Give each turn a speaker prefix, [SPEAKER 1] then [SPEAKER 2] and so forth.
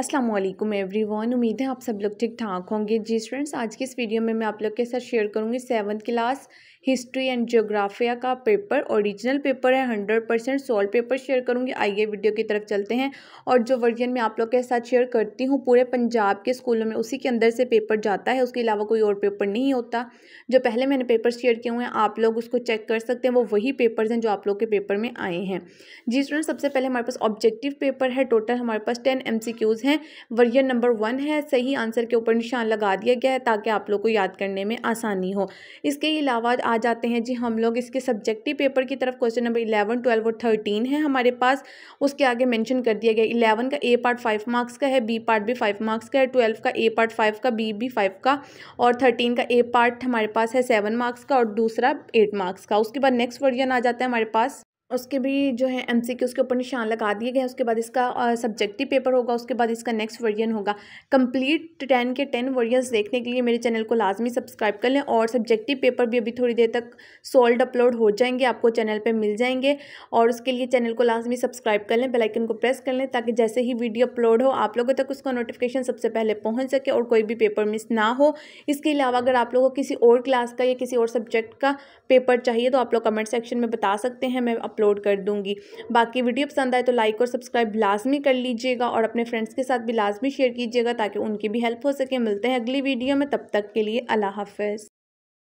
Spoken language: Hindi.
[SPEAKER 1] अस्सलाम वालेकुम एवरीवन उम्मीद है आप सब लोग ठीक ठाक होंगे जी स्टूडेंट्स आज की इस वीडियो में मैं आप लोग के साथ शेयर करूंगी seventh class history and geography का पेपर ओरिजिनल पेपर है hundred percent solve paper share करूंगी आइए वीडियो की तरफ चलते हैं और जो वर्जन मैं आप लोग के साथ शेयर करती हूँ पूरे पंजाब के स्कूलों में उसी के अंदर से पेपर जाता है उसके अलावा कोई और पेपर नहीं होता जो पहले मैंने पेपर शेयर किए हुए हैं आप लोग उसको चेक कर सकते हैं वो वही पेपर्स हैं जो आप लोग के पेपर में आए हैं जी स्टूडेंट्स सबसे पहले हमारे पास ऑब्जेक्टिव पेपर है टोटल हमारे पास टेन एम सी क्यूज़ हैं वर्जन नंबर वन है सही आंसर के ऊपर निशान लगा दिया गया है ताकि आप लोग को याद करने में आसानी हो इसके अलावा आ जाते हैं जी हम लोग इसके सब्जेक्टिव पेपर की तरफ क्वेश्चन नंबर इलेवन ट्वेल्व और थर्टीन है हमारे पास उसके आगे मैंशन कर दिया गया इलेवन का ए पार्ट फाइव मार्क्स का है बी पार्ट भी फाइव मार्क्स का है ट्वेल्व का ए पार्ट फाइव का बी भी फाइव का और थर्टीन का ए पार्ट हमारे पास है सेवन मार्क्स का और दूसरा एट मार्क्स का उसके बाद नेक्स्ट वर्जन आ जाता है हमारे पास उसके भी जो है एम सी के उसके ऊपर निशान लगा दिए गए उसके बाद इसका सब्जेक्टिव पेपर होगा उसके बाद इसका नेक्स्ट वर्जन होगा कंप्लीट टेन के टेन वर्जन्स देखने के लिए मेरे चैनल को लाजमी सब्सक्राइब कर लें और सब्जेक्टिव पेपर भी अभी थोड़ी देर तक सोल्ड अपलोड हो जाएंगे आपको चैनल पर मिल जाएंगे और उसके लिए चैनल को लाजमी सब्सक्राइब कर लें बेलाइकन को प्रेस कर लें ताकि जैसे ही वीडियो अपलोड हो आप लोगों तक उसका नोटिफिकेशन सबसे पहले पहुँच सके और कोई भी पेपर मिस ना हो इसके अलावा अगर आप लोगों को किसी और क्लास का या किसी और सब्जेक्ट का पेपर चाहिए तो आप लोग कमेंट सेक्शन में बता सकते हैं मैं अपलोड कर दूँगी बाकी वीडियो पसंद आए तो लाइक और सब्सक्राइब लाजमी कर लीजिएगा और अपने फ्रेंड्स के साथ भी लाजमी शेयर कीजिएगा ताकि उनकी भी हेल्प हो सके मिलते हैं अगली वीडियो में तब तक के लिए अल्लाह हाफ